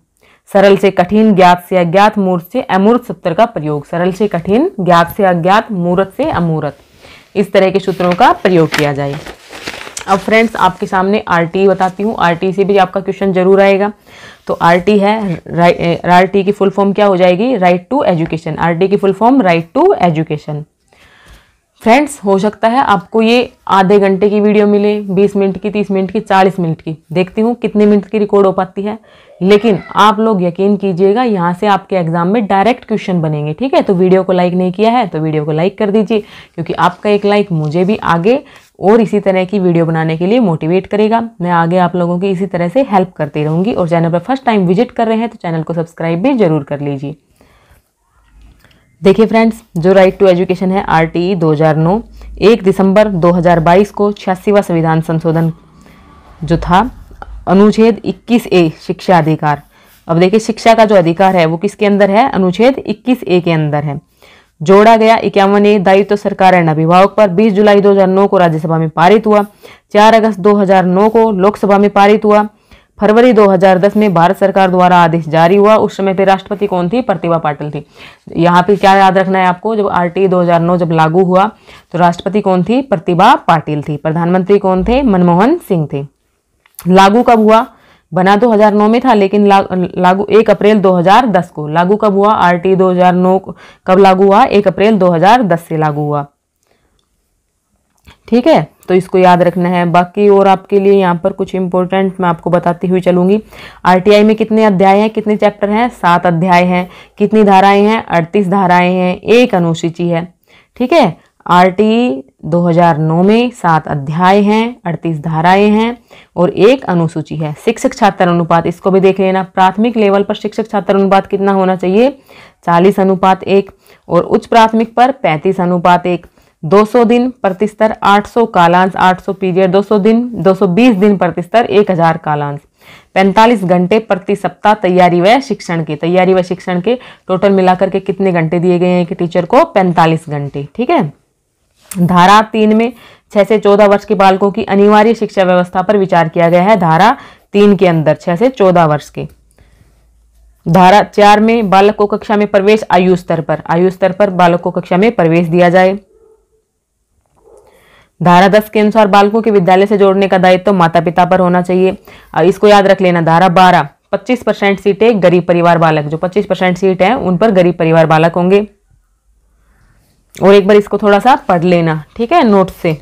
सरल से कठिन ज्ञात से अज्ञात मूर्त से अमूर्त सूत्र का प्रयोग सरल से कठिन ज्ञात से अज्ञात मूर्त से अमूर्त इस तरह के सूत्रों का प्रयोग किया जाए अब फ्रेंड्स आपके सामने टी बताती हूँ टी से भी आपका क्वेश्चन जरूर आएगा तो टी है टी की फुल फॉर्म क्या हो जाएगी राइट टू एजुकेशन टी की full form right to education friends हो सकता है आपको ये आधे घंटे की वीडियो मिले 20 मिनट की 30 मिनट की 40 मिनट की देखती हूँ कितने मिनट की रिकॉर्ड हो पाती है लेकिन आप लोग यकीन कीजिएगा यहाँ से आपके एग्जाम में डायरेक्ट क्वेश्चन बनेंगे ठीक है तो वीडियो को लाइक नहीं किया है तो वीडियो को लाइक कर दीजिए क्योंकि आपका एक लाइक मुझे भी आगे और इसी तरह की वीडियो बनाने के लिए मोटिवेट करेगा मैं आगे आप लोगों की इसी तरह से हेल्प करती रहूँगी और चैनल पर फर्स्ट टाइम विजिट कर रहे हैं तो चैनल को सब्सक्राइब भी जरूर कर लीजिए देखिए फ्रेंड्स जो राइट टू एजुकेशन है आर टी e दो हज़ार नौ एक दिसंबर 2022 को छियासीवा संविधान संशोधन जो था अनुच्छेद 21 ए शिक्षा अधिकार अब देखिए शिक्षा का जो अधिकार है वो किसके अंदर है अनुच्छेद 21 ए के अंदर है जोड़ा गया इक्यावन ए दायित्व सरकार एंड अभिभावक पर 20 जुलाई 2009 को राज्यसभा में पारित हुआ 4 अगस्त 2009 को लोकसभा में पारित हुआ फरवरी 2010 में भारत सरकार द्वारा आदेश जारी हुआ उस समय पे राष्ट्रपति कौन थी प्रतिभा पाटिल थी यहाँ पे क्या याद रखना है आपको जब आर 2009 जब लागू हुआ तो राष्ट्रपति कौन थी प्रतिभा पाटिल थी प्रधानमंत्री कौन थे मनमोहन सिंह थे लागू कब हुआ बना 2009 तो में था लेकिन ला, लागू एक अप्रैल 2010 को लागू कब हुआ आरटी 2009 कब लागू हुआ एक अप्रैल 2010 से लागू हुआ ठीक है तो इसको याद रखना है बाकी और आपके लिए यहाँ पर कुछ इंपॉर्टेंट मैं आपको बताती हुई चलूंगी आरटीआई में कितने अध्याय हैं कितने चैप्टर हैं सात अध्याय हैं कितनी धाराएं हैं अड़तीस धाराएं हैं एक अनुसूची है ठीक है आर टी 2009 में सात अध्याय हैं 38 धाराएं हैं और एक अनुसूची है शिक्षक छात्र अनुपात इसको भी देख लेना प्राथमिक लेवल पर शिक्षक छात्र अनुपात कितना होना चाहिए 40 अनुपात एक और उच्च प्राथमिक पर 35 अनुपात एक 200 दिन प्रति स्तर 800 कालांश 800 पीरियड 200 दिन 220 दिन प्रति स्तर 1000 कालांश 45 घंटे प्रति सप्ताह तैयारी व शिक्षण की तैयारी व शिक्षण के टोटल मिलाकर के कितने घंटे दिए गए हैं कि टीचर को 45 घंटे ठीक है धारा तीन में छह से चौदह वर्ष के बालकों की अनिवार्य शिक्षा व्यवस्था पर विचार किया गया है धारा तीन के अंदर छह से चौदह वर्ष के धारा चार में बालक को कक्षा में प्रवेश आयु स्तर पर आयु स्तर पर बालक को कक्षा में प्रवेश दिया जाए धारा दस के अनुसार बालकों के विद्यालय से जोड़ने का दायित्व तो माता पिता पर होना चाहिए इसको याद रख लेना धारा बारह पच्चीस परसेंट सीटें गरीब परिवार बालक जो पच्चीस परसेंट सीट है उन पर गरीब परिवार बालक होंगे और एक बार इसको थोड़ा सा पढ़ लेना ठीक है नोट से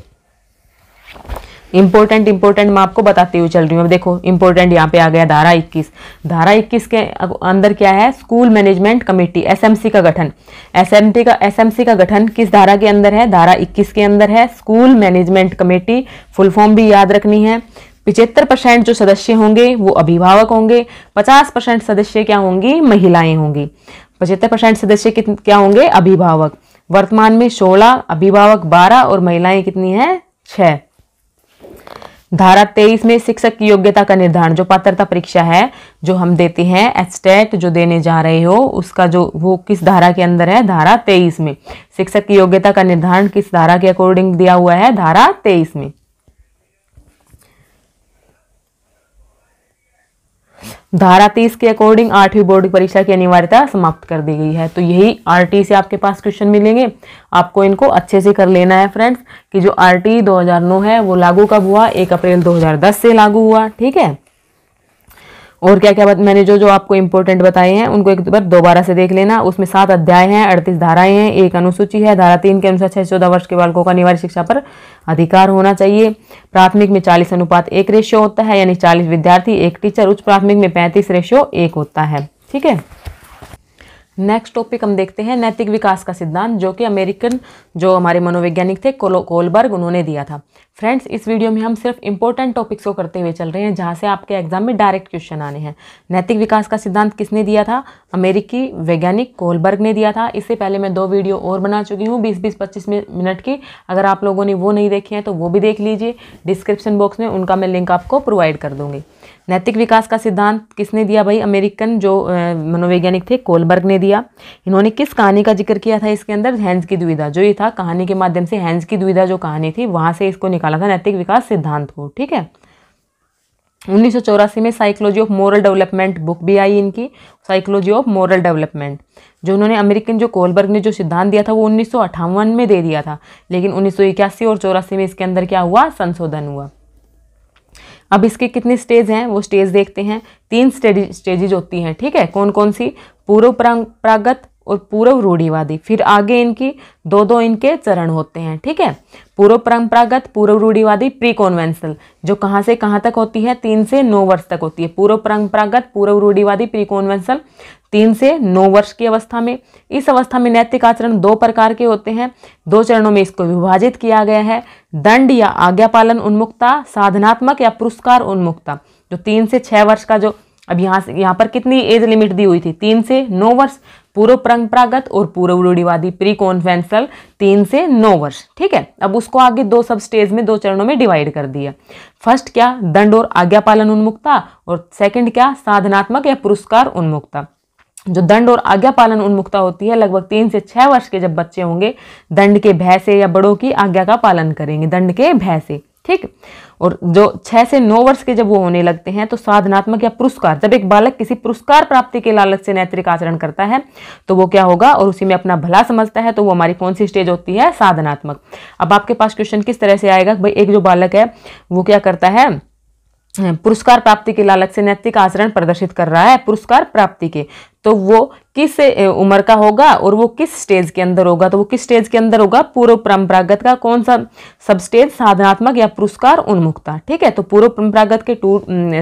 इम्पोर्टेंट इम्पोर्टेंट मैं आपको बताती हुई चल रही हूँ अब देखो इम्पोर्टेंट यहाँ पे आ गया धारा 21 धारा 21 के अंदर क्या है स्कूल मैनेजमेंट कमेटी एसएमसी का गठन एसएमटी का एसएमसी का गठन किस धारा के अंदर है धारा 21 के अंदर है school management committee full form भी याद रखनी है पिचहत्तर परसेंट जो सदस्य होंगे वो अभिभावक होंगे पचास परसेंट सदस्य क्या होंगी महिलाएं होंगी पचहत्तर परसेंट सदस्य क्या होंगे अभिभावक वर्तमान में 16 अभिभावक 12 और महिलाएं कितनी है 6 धारा 23 में शिक्षक की योग्यता का निर्धारण जो पात्रता परीक्षा है जो हम देते हैं एस्टेट जो देने जा रहे हो उसका जो वो किस धारा के अंदर है धारा 23 में शिक्षक की योग्यता का निर्धारण किस धारा के अकॉर्डिंग दिया हुआ है धारा तेईस में धारा तीस के अकॉर्डिंग आठवीं बोर्ड की परीक्षा की अनिवार्यता समाप्त कर दी गई है तो यही आर से आपके पास क्वेश्चन मिलेंगे आपको इनको अच्छे से कर लेना है फ्रेंड्स कि जो आर टी है वो लागू कब हुआ एक अप्रैल दो से लागू हुआ ठीक है और क्या क्या मैंने जो जो आपको इम्पोर्टेंट बताए हैं उनको एक बार दोबारा से देख लेना उसमें सात अध्याय हैं अड़तीस धाराएं हैं एक अनुसूची है धारा तीन के अनुसार छह चौदह वर्ष के बालकों का अनिवार्य शिक्षा पर अधिकार होना चाहिए प्राथमिक में चालीस अनुपात एक रेशियो होता है यानी चालीस विद्यार्थी एक टीचर उच्च प्राथमिक में पैंतीस रेशियो एक होता है ठीक है नेक्स्ट टॉपिक हम देखते हैं नैतिक विकास का सिद्धांत जो कि अमेरिकन जो हमारे मनोवैज्ञानिक थे कोलबर्ग उन्होंने दिया था फ्रेंड्स इस वीडियो में हम सिर्फ इंपॉर्टेंट टॉपिक्स को करते हुए चल रहे हैं जहाँ से आपके एग्जाम में डायरेक्ट क्वेश्चन आने हैं नैतिक विकास का सिद्धांत किसने दिया था अमेरिकी वैज्ञानिक कोलबर्ग ने दिया था इससे पहले मैं दो वीडियो और बना चुकी हूँ बीस बीस पच्चीस मिनट की अगर आप लोगों ने वो नहीं देखी हैं तो वो भी देख लीजिए डिस्क्रिप्शन बॉक्स में उनका मैं लिंक आपको प्रोवाइड कर दूँगी नैतिक विकास का सिद्धांत किसने दिया भाई अमेरिकन जो मनोवैज्ञानिक थे कोलबर्ग ने दिया इन्होंने किस कहानी का जिक्र किया था इसके अंदर हैंज की दुविधा जो ये था कहानी के माध्यम से हैंज की दुविधा जो कहानी थी वहाँ से इसको निकाला था नैतिक विकास सिद्धांत को ठीक है उन्नीस में psychology of moral development book भी आई इनकी साइकोलॉजी ऑफ मॉरल डेवलपमेंट जो उन्होंने अमेरिकन जो कोलबर्ग ने जो सिद्धांत दिया था वो उन्नीस में दे दिया था लेकिन उन्नीस और चौरासी में इसके अंदर क्या हुआ संशोधन हुआ अब इसके कितने स्टेज हैं वो स्टेज देखते हैं तीन स्टेजेज होती हैं ठीक है कौन कौन सी पूर्व प्रागत और पूर्व रूढ़िवादी फिर आगे इनकी दो दो इनके चरण होते हैं ठीक है पूर्व परंपरागत पूर्व रूढ़िवादी प्री कॉन्वेंशनल जो कहाँ से कहाँ तक होती है तीन से नौ वर्ष तक होती है पूर्व परंपरागत पूर्व रूढ़िवादी प्री कॉन्वेंशनल तीन से नौ वर्ष की अवस्था में इस अवस्था में नैतिक आचरण दो प्रकार के होते हैं दो चरणों में इसको विभाजित किया गया है दंड या आज्ञा पालन उन्मुक्ता साधनात्मक या पुरस्कार उन्मुक्ता जो तीन से छः वर्ष का जो अब यहाँ से यहाँ पर कितनी एज लिमिट दी हुई थी तीन से नौ वर्ष पूर्व परंपरागत और पूर्व रूढ़ीवादी प्री कॉन्फेंसल तीन से नौ वर्ष ठीक है अब उसको आगे दो सब स्टेज में दो चरणों में डिवाइड कर दिया फर्स्ट क्या दंड और आज्ञा पालन उन्मुक्ता और सेकंड क्या साधनात्मक या पुरस्कार उन्मुक्ता जो दंड और आज्ञा पालन उन्मुक्ता होती है लगभग तीन से छः वर्ष के जब बच्चे होंगे दंड के भय से या बड़ों की आज्ञा का पालन करेंगे दंड के भय से ठीक और जो छः से नौ वर्ष के जब वो होने लगते हैं तो साधनात्मक या पुरस्कार जब एक बालक किसी पुरस्कार प्राप्ति के लालच से नैतिक आचरण करता है तो वो क्या होगा और उसी में अपना भला समझता है तो वो हमारी कौन सी स्टेज होती है साधनात्मक अब आपके पास क्वेश्चन किस तरह से आएगा भाई एक जो बालक है वो क्या करता है पुरस्कार प्राप्ति के लालच से नैतिक आचरण प्रदर्शित कर रहा है पुरस्कार प्राप्ति के तो वो किस उम्र का होगा और वो किस स्टेज के अंदर होगा तो वो किस स्टेज के अंदर होगा पूर्व परंपरागत का कौन सा सब स्टेज साधनात्मक या पुरस्कार उन्मुक्ता ठीक है तो पूर्व परंपरागत के टू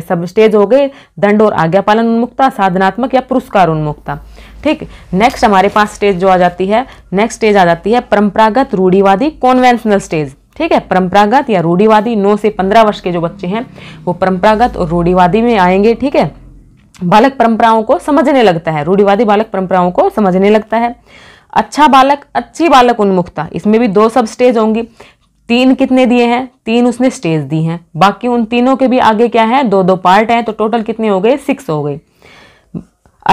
सब स्टेज हो गए दंड और आज्ञा पालन उन्मुक्ता साधनात्मक या पुरस्कार उन्मुक्ता ठीक नेक्स्ट हमारे पास स्टेज जो आ जाती है नेक्स्ट स्टेज आ जाती है परंपरागत रूढ़ीवादी कॉन्वेंशनल स्टेज ठीक है परंपरागत या रूढ़ीवादी नौ से पंद्रह वर्ष के जो बच्चे हैं वो परंपरागत और रूढ़ीवादी में आएंगे ठीक है बालक परंपराओं को समझने लगता है रूढ़ीवादी बालक परंपराओं को समझने लगता है अच्छा बालक अच्छी बालक उन्मुखता इसमें भी दो सब स्टेज होंगी तीन कितने दिए हैं तीन उसने स्टेज दी हैं बाकी उन तीनों के भी आगे क्या है दो दो पार्ट हैं तो टोटल कितने हो गए सिक्स हो गए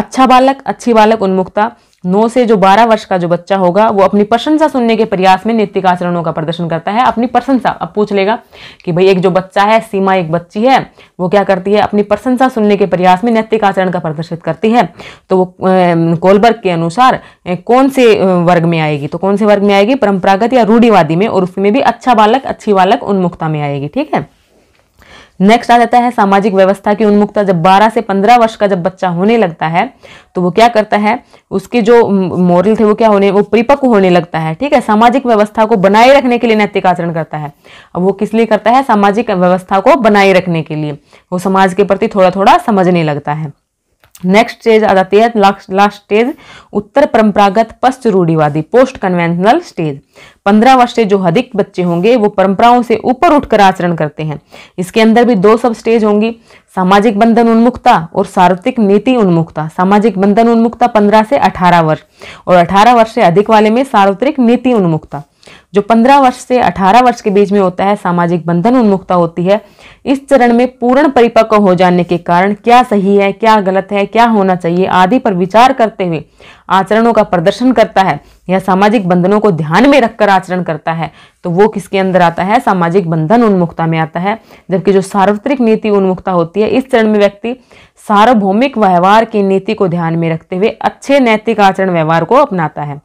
अच्छा बालक अच्छी बालक उन्मुखता नौ से जो बारह वर्ष का जो बच्चा होगा वो अपनी प्रशंसा सुनने के प्रयास में नैतिक आचरणों का प्रदर्शन करता है अपनी प्रशंसा अब पूछ लेगा कि भाई एक जो बच्चा है सीमा एक बच्ची है वो क्या करती है अपनी प्रशंसा सुनने के प्रयास में नैतिक आचरण का प्रदर्शित करती है तो वो कोलबर्ग के अनुसार कौन से वर्ग में आएगी तो कौन से वर्ग में आएगी परंपरागत या रूढ़िवादी में और उसमें भी अच्छा बालक अच्छी बालक उन्मुखता में आएगी ठीक है नेक्स्ट आ जाता है सामाजिक व्यवस्था की उन्मुखता जब 12 से 15 वर्ष का जब बच्चा होने लगता है तो वो क्या करता है उसके जो मॉरल थे वो क्या होने वो परिपक्व होने लगता है ठीक है सामाजिक व्यवस्था को बनाए रखने के लिए नैतिक आचरण करता है अब वो किस लिए करता है सामाजिक व्यवस्था को बनाए रखने के लिए वो समाज के प्रति थोड़ा थोड़ा समझने लगता है नेक्स्ट स्टेज आ जाती है लास्ट स्टेज उत्तर परंपरागत पश्च रूढ़ीवादी पोस्ट कन्वेंशनल स्टेज पंद्रह वर्ष से जो अधिक बच्चे होंगे वो परंपराओं से ऊपर उठकर आचरण करते हैं इसके अंदर भी दो सब स्टेज होंगी सामाजिक बंधन उन्मुखता और सार्वत्रिक नीति उन्मुखता सामाजिक बंधन उन्मुखता पंद्रह से अठारह वर्ष और अठारह वर्ष से अधिक वाले में सार्वत्रिक नीति उन्मुखता जो 15 वर्ष से 18 वर्ष के बीच में होता है सामाजिक बंधन उन्मुखता होती है इस चरण में पूर्ण परिपक्व हो जाने के कारण क्या सही है क्या गलत है क्या होना चाहिए आदि पर विचार करते हुए आचरणों का प्रदर्शन करता है या सामाजिक बंधनों को ध्यान में रखकर आचरण करता है तो वो किसके अंदर आता है सामाजिक बंधन उन्मुखता में आता है जबकि जो सार्वत्रिक नीति उन्मुखता होती है इस चरण में व्यक्ति सार्वभौमिक व्यवहार की नीति को ध्यान में रखते हुए अच्छे नैतिक आचरण व्यवहार को अपनाता है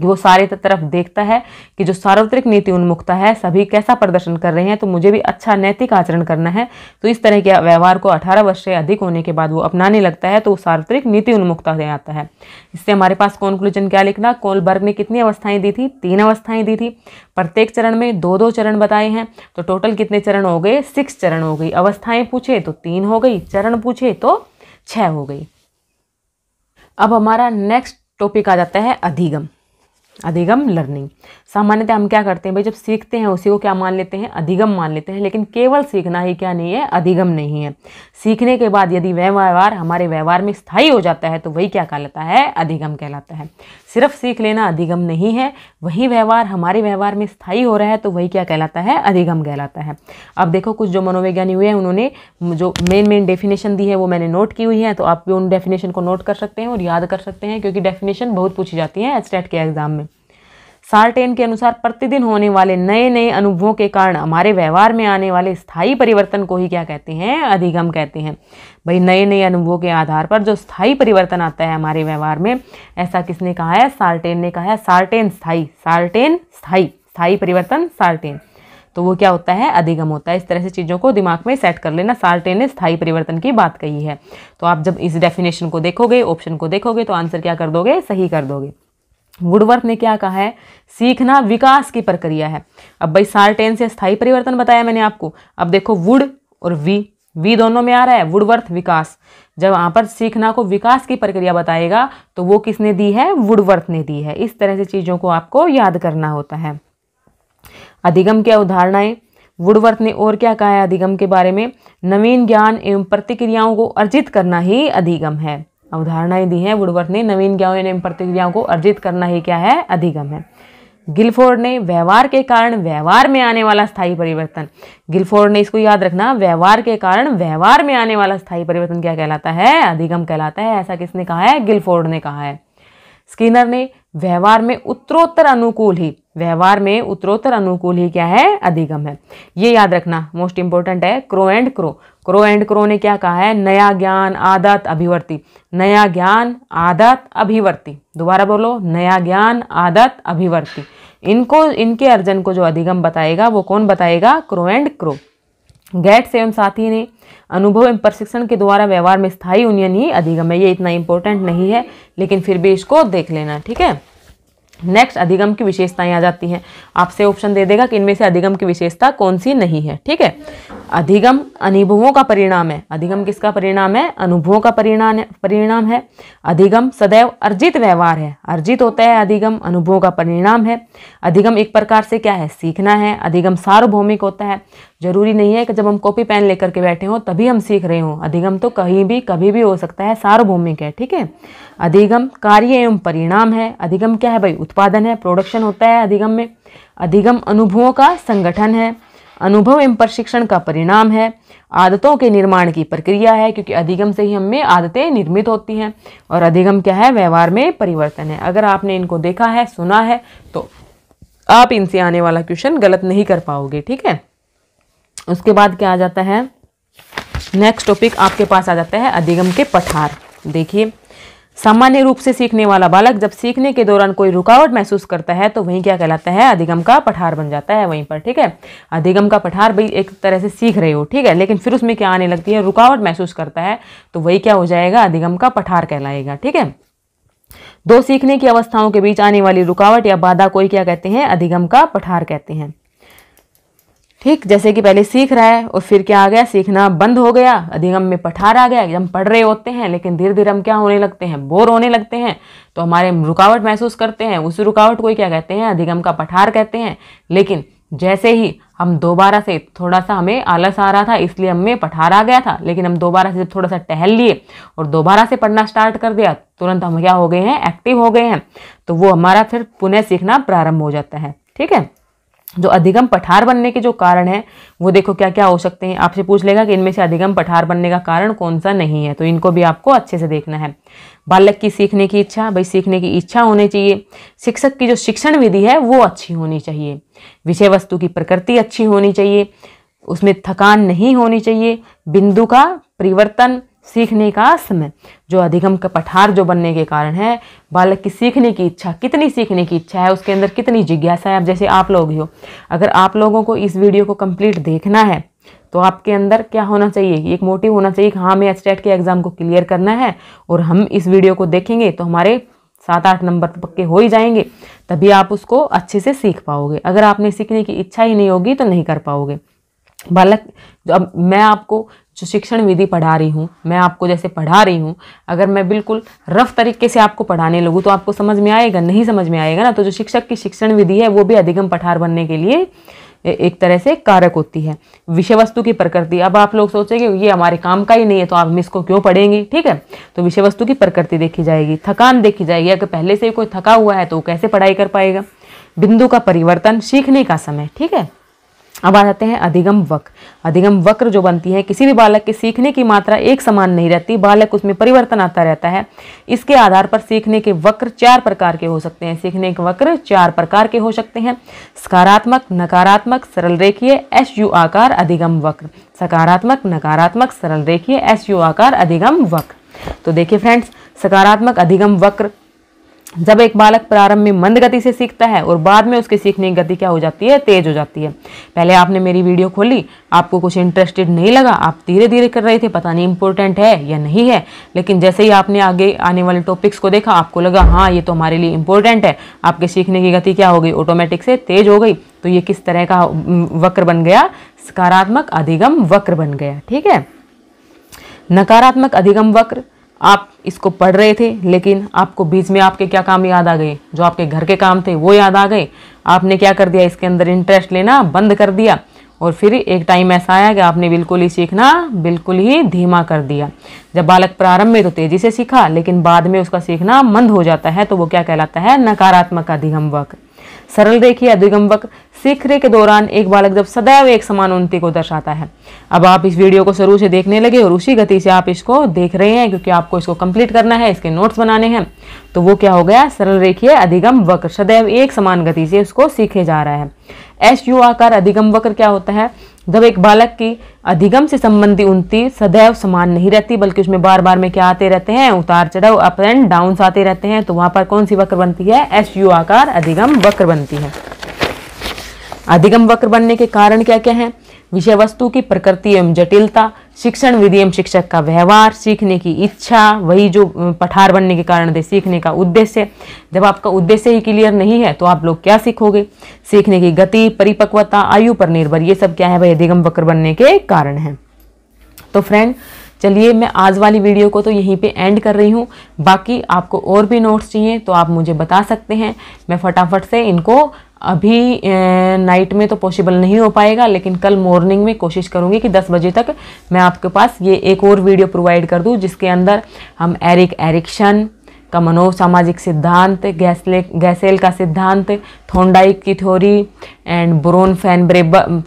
वो सारे तरफ देखता है कि जो सार्वत्रिक नीति उन्मुखता है सभी कैसा प्रदर्शन कर रहे हैं तो मुझे भी अच्छा नैतिक आचरण करना है तो इस तरह के व्यवहार को 18 वर्ष से अधिक होने के बाद वो अपनाने लगता है तो वो सार्वत्रिक नीति उन्मुखता से आता है इससे हमारे पास कॉन्क्लूजन क्या लिखना कोलबर्ग ने कितनी अवस्थाएं दी थी तीन अवस्थाएं दी थी प्रत्येक चरण में दो दो चरण बताए हैं तो टोटल कितने चरण हो गए सिक्स चरण हो गई अवस्थाएं पूछे तो तीन हो गई चरण पूछे तो छः हो गई अब हमारा नेक्स्ट टॉपिक आ जाता है अधिगम अधिगम लर्निंग सामान्यतः हम क्या करते हैं भाई जब सीखते हैं उसी को क्या मान लेते हैं अधिगम मान लेते हैं लेकिन केवल सीखना ही क्या नहीं है अधिगम नहीं है सीखने के बाद यदि वह व्यवहार हमारे व्यवहार में स्थायी हो जाता है तो वही क्या कहलाता है अधिगम कहलाता है सिर्फ सीख लेना अधिगम नहीं है वही व्यवहार हमारे व्यवहार में स्थायी हो रहा है तो वही क्या कहलाता है अधिगम कहलाता है अब देखो कुछ जो मनोवैज्ञानी हुए हैं उन्होंने जो मेन मेन डेफिनेशन दी है वो मैंने नोट की हुई है तो आप भी उन डेफिनेशन को नोट कर सकते हैं और याद कर सकते हैं क्योंकि डेफिनेशन बहुत पूछी जाती है स्टेट के एग्जाम में सार्टेन के अनुसार प्रतिदिन होने वाले नए नए अनुभवों के कारण हमारे व्यवहार में आने वाले स्थायी परिवर्तन को ही क्या कहते हैं अधिगम कहते हैं भाई नए नए अनुभवों के आधार पर जो स्थायी परिवर्तन आता है हमारे व्यवहार में ऐसा किसने कहा है सार्टेन ने कहा है सार्टेन स्थाई सार्टेन स्थाई स्थाई परिवर्तन सार्टेन तो वो क्या होता है अधिगम होता है इस तरह से चीज़ों को दिमाग में सेट कर लेना साल्टे ने स्थायी परिवर्तन की बात कही है तो आप जब इस डेफिनेशन को देखोगे ऑप्शन को देखोगे तो आंसर क्या कर दोगे सही कर दोगे वुडवर्थ ने क्या कहा है सीखना विकास की प्रक्रिया है अब भाई सार्टेन से स्थायी परिवर्तन बताया मैंने आपको अब देखो वुड और वी वी दोनों में आ रहा है वुडवर्थ विकास जब वहां पर सीखना को विकास की प्रक्रिया बताएगा तो वो किसने दी है वुडवर्थ ने दी है इस तरह से चीज़ों को आपको याद करना होता है अधिगम क्या उदाहरणाएं वुडवर्थ ने और क्या कहा है अधिगम के बारे में नवीन ज्ञान एवं प्रतिक्रियाओं को अर्जित करना ही अधिगम है अवधारणाएं दी हैं वुडवर्थ ने नवीन ज्ञान एवं प्रतिक्रियाओं को अर्जित करना ही क्या है अधिगम है गिलफोर्ड ने व्यवहार के कारण व्यवहार में आने वाला स्थायी परिवर्तन गिलफोर्ड ने इसको याद रखना व्यवहार के कारण व्यवहार में आने वाला स्थायी परिवर्तन क्या कहलाता है अधिगम कहलाता है ऐसा किसने कहा है गिलफोर्ड ने कहा है स्किनर ने व्यवहार में उत्तरोत्तर अनुकूल ही व्यवहार में उत्तरोत्तर अनुकूल ही क्या है अधिगम है ये याद रखना मोस्ट इंपॉर्टेंट है Crow and Crow Crow and Crow ने क्या कहा है नया ज्ञान आदत अभिवर्ती नया ज्ञान आदत अभिवर्ती दोबारा बोलो नया ज्ञान आदत अभिवर्ती इनको इनके अर्जन को जो अधिगम बताएगा वो कौन बताएगा क्रो एंड क्रो गैट सेवन साथी ने अनुभव एवं प्रशिक्षण के द्वारा व्यवहार में स्थायी उन्नयन ही अधिगम है ये इतना इंपॉर्टेंट नहीं है लेकिन फिर भी इसको देख लेना ठीक है नेक्स्ट अधिगम की विशेषताएं आ जाती हैं आपसे ऑप्शन दे देगा कि इनमें से अधिगम की विशेषता कौन सी नहीं है ठीक है अधिगम अनुभवों का परिणाम है अधिगम किसका परिणाम है अनुभवों का परिणाम परिणाम है अधिगम सदैव अर्जित व्यवहार है अर्जित होता है अधिगम अनुभवों का परिणाम है अधिगम एक प्रकार से क्या है सीखना है अधिगम सार्वभौमिक होता है जरूरी नहीं है कि जब हम कॉपी पेन लेकर के बैठे हों तभी हम सीख रहे हों अधिगम तो कहीं भी कभी भी हो सकता है सार्वभौमिक है ठीक है अधिगम कार्य एवं परिणाम है अधिगम क्या है भाई उत्पादन है प्रोडक्शन होता है अधिगम में अधिगम अनुभवों का संगठन है अनुभव एवं प्रशिक्षण का परिणाम है आदतों के निर्माण की प्रक्रिया है क्योंकि अधिगम से ही हमें आदतें निर्मित होती हैं और अधिगम क्या है व्यवहार में परिवर्तन है अगर आपने इनको देखा है सुना है तो आप इनसे आने वाला क्वेश्चन गलत नहीं कर पाओगे ठीक है उसके बाद क्या आ जाता है नेक्स्ट टॉपिक आपके पास आ जाता है अधिगम के पठार देखिए सामान्य रूप से सीखने वाला बालक जब सीखने के दौरान कोई रुकावट महसूस करता है तो वही क्या कहलाता है अधिगम का पठार बन जाता है वहीं पर ठीक है अधिगम का पठार भाई एक तरह से सीख रहे हो ठीक है लेकिन फिर उसमें क्या आने लगती है रुकावट महसूस करता है तो वही क्या हो जाएगा अधिगम का पठार कहलाएगा ठीक है दो सीखने की अवस्थाओं के बीच आने वाली रुकावट या बाधा कोई क्या कहते हैं अधिगम का पठार कहते हैं ठीक जैसे कि पहले सीख रहा है और फिर क्या आ गया सीखना बंद हो गया अधिगम में पठार आ गया हम पढ़ रहे होते हैं लेकिन धीरे धीरे हम क्या होने लगते हैं बोर होने लगते हैं तो हमारे रुकावट महसूस करते हैं उस रुकावट को ही क्या कहते हैं अधिगम का पठार कहते हैं लेकिन जैसे ही हम दोबारा से थोड़ा सा हमें आलस आ रहा था इसलिए हमें पठार आ गया था लेकिन हम दोबारा से थोड़ा सा टहल लिए और दोबारा से पढ़ना स्टार्ट कर दिया तुरंत हम क्या हो गए हैं एक्टिव हो गए हैं तो वो हमारा फिर पुनः सीखना प्रारंभ हो जाता है ठीक है जो अधिगम पठार बनने के जो कारण हैं वो देखो क्या क्या हो सकते हैं आपसे पूछ लेगा कि इनमें से अधिगम पठार बनने का कारण कौन सा नहीं है तो इनको भी आपको अच्छे से देखना है बालक की सीखने की इच्छा भाई सीखने की इच्छा होनी चाहिए शिक्षक की जो शिक्षण विधि है वो अच्छी होनी चाहिए विषय वस्तु की प्रकृति अच्छी होनी चाहिए उसमें थकान नहीं होनी चाहिए बिंदु का परिवर्तन सीखने का समय जो अधिगम का पठार जो बनने के कारण है बालक की सीखने की इच्छा कितनी सीखने की इच्छा है उसके अंदर कितनी जिज्ञासा है आप जैसे आप लोग ही हो अगर आप लोगों को इस वीडियो को कंप्लीट देखना है तो आपके अंदर क्या होना चाहिए एक मोटिव होना चाहिए कि हाँ हमें एच के एग्ज़ाम को क्लियर करना है और हम इस वीडियो को देखेंगे तो हमारे सात आठ नंबर तो पक्के हो ही जाएंगे तभी आप उसको अच्छे से सीख पाओगे अगर आपने सीखने की इच्छा ही नहीं होगी तो नहीं कर पाओगे बालक अब मैं आपको जो शिक्षण विधि पढ़ा रही हूँ मैं आपको जैसे पढ़ा रही हूँ अगर मैं बिल्कुल रफ तरीके से आपको पढ़ाने लगूँ तो आपको समझ में आएगा नहीं समझ में आएगा ना तो जो शिक्षक की शिक्षण विधि है वो भी अधिगम पठार बनने के लिए एक तरह से कारक होती है विषय वस्तु की प्रकृति अब आप लोग सोचेंगे ये हमारे काम का ही नहीं है तो आप हम इसको क्यों पढ़ेंगे ठीक है तो विषय वस्तु की प्रकृति देखी जाएगी थकान देखी जाएगी अगर पहले से कोई थका हुआ है तो वो कैसे पढ़ाई कर पाएगा बिंदु का परिवर्तन सीखने का समय ठीक है अब आ जाते हैं अधिगम वक्र अधिगम वक्र जो बनती है किसी भी बालक के सीखने की मात्रा एक समान नहीं रहती बालक उसमें परिवर्तन आता रहता है इसके आधार पर सीखने के वक्र चार प्रकार के हो सकते हैं सीखने के वक्र चार प्रकार के हो सकते हैं सकारात्मक नकारात्मक सरल रेखीय एस यू आकार अधिगम वक्र सकारात्मक नकारात्मक सरल रेखीय एस यू आकार अधिगम वक्र तो देखिए फ्रेंड्स सकारात्मक अधिगम वक्र जब एक बालक प्रारंभ में मंद गति से सीखता है और बाद में उसके सीखने की गति क्या हो जाती है तेज हो जाती है पहले आपने मेरी वीडियो खोली आपको कुछ इंटरेस्टेड नहीं लगा आप धीरे धीरे कर रहे थे पता नहीं इंपॉर्टेंट है या नहीं है लेकिन जैसे ही आपने आगे आने वाले टॉपिक्स को देखा आपको लगा हाँ ये तो हमारे लिए इंपॉर्टेंट है आपके सीखने की गति क्या हो गई ऑटोमेटिक से तेज हो गई तो ये किस तरह का वक्र बन गया सकारात्मक अधिगम वक्र बन गया ठीक है नकारात्मक अधिगम वक्र आप इसको पढ़ रहे थे लेकिन आपको बीच में आपके क्या काम याद आ गए जो आपके घर के काम थे वो याद आ गए आपने क्या कर दिया इसके अंदर इंटरेस्ट लेना बंद कर दिया और फिर एक टाइम ऐसा आया कि आपने बिल्कुल ही सीखना बिल्कुल ही धीमा कर दिया जब बालक प्रारंभ में तो तेजी से सीखा लेकिन बाद में उसका सीखना मंद हो जाता है तो वो क्या कहलाता है नकारात्मक अधिगम वक्र सरल रेखी अधिगमवक सीखने के दौरान एक बालक जब सदैव एक समान उन्नति को दर्शाता है अब आप इस वीडियो को शुरू से देखने लगे और उसी गति से आप इसको देख रहे हैं क्योंकि आपको इसको कंप्लीट करना है इसके नोट्स बनाने हैं तो वो क्या हो गया सरल रेखीय अधिगम वक्र सदैव एक समान गति से उसको सीखे जा रहा है एस यू आकार अधिगम वक्र क्या होता है जब एक बालक की अधिगम से संबंधी उन्नति सदैव समान नहीं रहती बल्कि उसमें बार बार में क्या आते रहते हैं उतार चढ़ाव अप एंड डाउन आते रहते हैं तो वहां पर कौन सी वक्र बनती है एस यू आकार अधिगम वक्र बनती है अधिगम वक्र बनने के कारण क्या क्या है विषय वस्तु की प्रकृति एवं जटिलता शिक्षण विधि एवं शिक्षक का व्यवहार सीखने की इच्छा वही जो पठार बनने के कारण थे सीखने का उद्देश्य जब आपका उद्देश्य ही क्लियर नहीं है तो आप लोग क्या सीखोगे सीखने की गति परिपक्वता आयु पर निर्भर ये सब क्या है भाई अधिगम वक्र बनने के कारण है तो फ्रेंड चलिए मैं आज वाली वीडियो को तो यहीं पे एंड कर रही हूँ बाकी आपको और भी नोट्स चाहिए तो आप मुझे बता सकते हैं मैं फटाफट से इनको अभी नाइट में तो पॉसिबल नहीं हो पाएगा लेकिन कल मॉर्निंग में कोशिश करूँगी कि 10 बजे तक मैं आपके पास ये एक और वीडियो प्रोवाइड कर दूँ जिसके अंदर हम एरिक एरिक्शन का मनोसामाजिक सिद्धांत गैसले गैसेल का सिद्धांत थोंडाइक की theory and Bronfenbrenner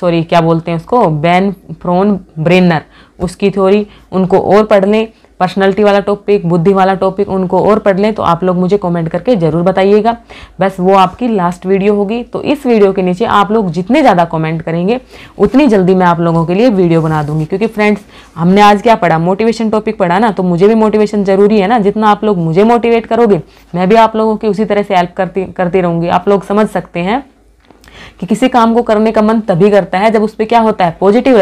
sorry क्या बोलते हैं उसको बैन फ्रोन ब्रेनर उसकी थ्योरी उनको और पढ़ लें पर्सनैलिटी वाला टॉपिक बुद्धि वाला टॉपिक उनको और पढ़ लें तो आप लोग मुझे कमेंट करके ज़रूर बताइएगा बस वो आपकी लास्ट वीडियो होगी तो इस वीडियो के नीचे आप लोग जितने ज़्यादा कमेंट करेंगे उतनी जल्दी मैं आप लोगों के लिए वीडियो बना दूंगी क्योंकि फ्रेंड्स हमने आज क्या पढ़ा मोटिवेशन टॉपिक पढ़ा ना तो मुझे भी मोटिवेशन ज़रूरी है ना जितना आप लोग मुझे मोटिवेट करोगे मैं भी आप लोगों की उसी तरह से हेल्प करती करती रहूँगी आप लोग समझ सकते हैं कि किसी काम को करने का मन तभी करता है जब उस पर क्या होता है पॉजिटिव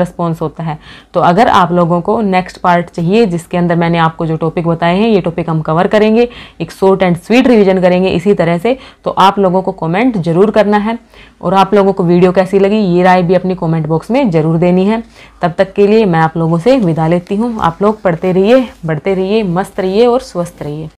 रिस्पॉन्स होता है तो अगर आप लोगों को नेक्स्ट पार्ट चाहिए जिसके अंदर मैंने आपको जो टॉपिक बताए हैं ये टॉपिक हम कवर करेंगे एक शॉर्ट एंड स्वीट रिविजन करेंगे इसी तरह से तो आप लोगों को कॉमेंट जरूर करना है और आप लोगों को वीडियो कैसी लगी ये राय भी अपनी कॉमेंट बॉक्स में ज़रूर देनी है तब तक के लिए मैं आप लोगों से विदा लेती हूँ आप लोग पढ़ते रहिए बढ़ते रहिए मस्त रहिए और स्वस्थ रहिए